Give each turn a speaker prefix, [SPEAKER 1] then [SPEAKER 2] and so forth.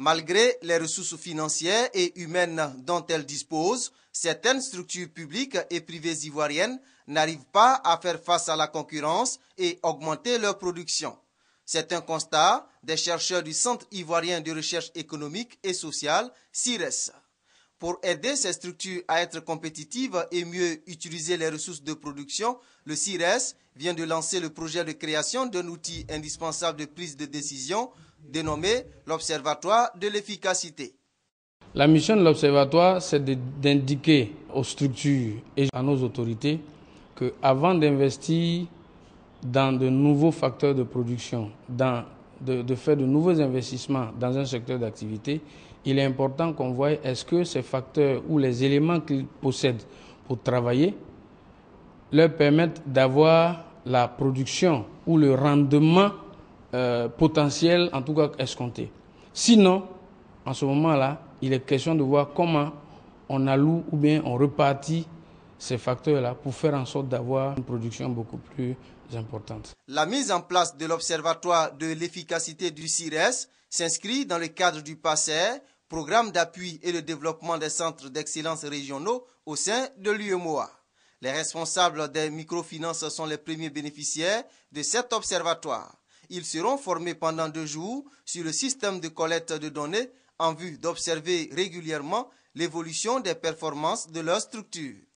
[SPEAKER 1] Malgré les ressources financières et humaines dont elles disposent, certaines structures publiques et privées ivoiriennes n'arrivent pas à faire face à la concurrence et augmenter leur production. C'est un constat des chercheurs du Centre ivoirien de recherche économique et sociale, CIRES. Pour aider ces structures à être compétitives et mieux utiliser les ressources de production, le CIRES vient de lancer le projet de création d'un outil indispensable de prise de décision dénommé l'Observatoire de l'efficacité.
[SPEAKER 2] La mission de l'Observatoire, c'est d'indiquer aux structures et à nos autorités qu'avant d'investir dans de nouveaux facteurs de production, dans, de, de faire de nouveaux investissements dans un secteur d'activité, il est important qu'on voie est-ce que ces facteurs ou les éléments qu'ils possèdent pour travailler leur permettent d'avoir la production ou le rendement euh, potentiel, en tout cas escompté. Sinon, en ce moment-là, il est question de voir comment on alloue ou bien on repartit ces facteurs-là pour faire en sorte d'avoir une production beaucoup plus importante.
[SPEAKER 1] La mise en place de l'Observatoire de l'efficacité du CIRES s'inscrit dans le cadre du PASER, Programme d'appui et de développement des centres d'excellence régionaux au sein de l'UMOA. Les responsables des microfinances sont les premiers bénéficiaires de cet observatoire. Ils seront formés pendant deux jours sur le système de collecte de données en vue d'observer régulièrement l'évolution des performances de leur structure.